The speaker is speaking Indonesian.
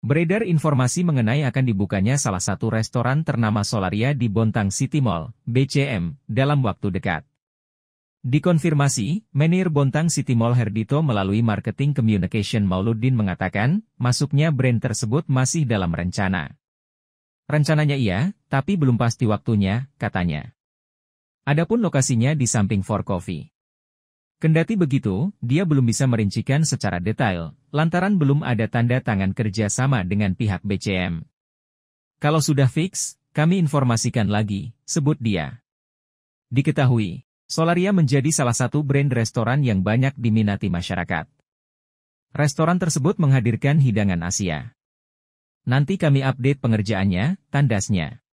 Beredar informasi mengenai akan dibukanya salah satu restoran ternama Solaria di Bontang City Mall, BCM, dalam waktu dekat. Dikonfirmasi, Menir Bontang City Mall Herdito melalui marketing communication Mauluddin mengatakan, masuknya brand tersebut masih dalam rencana. Rencananya iya, tapi belum pasti waktunya, katanya. Adapun lokasinya di samping For Coffee. Kendati begitu, dia belum bisa merincikan secara detail, lantaran belum ada tanda tangan kerjasama dengan pihak BCM. Kalau sudah fix, kami informasikan lagi, sebut dia. Diketahui, Solaria menjadi salah satu brand restoran yang banyak diminati masyarakat. Restoran tersebut menghadirkan hidangan Asia. Nanti kami update pengerjaannya, tandasnya.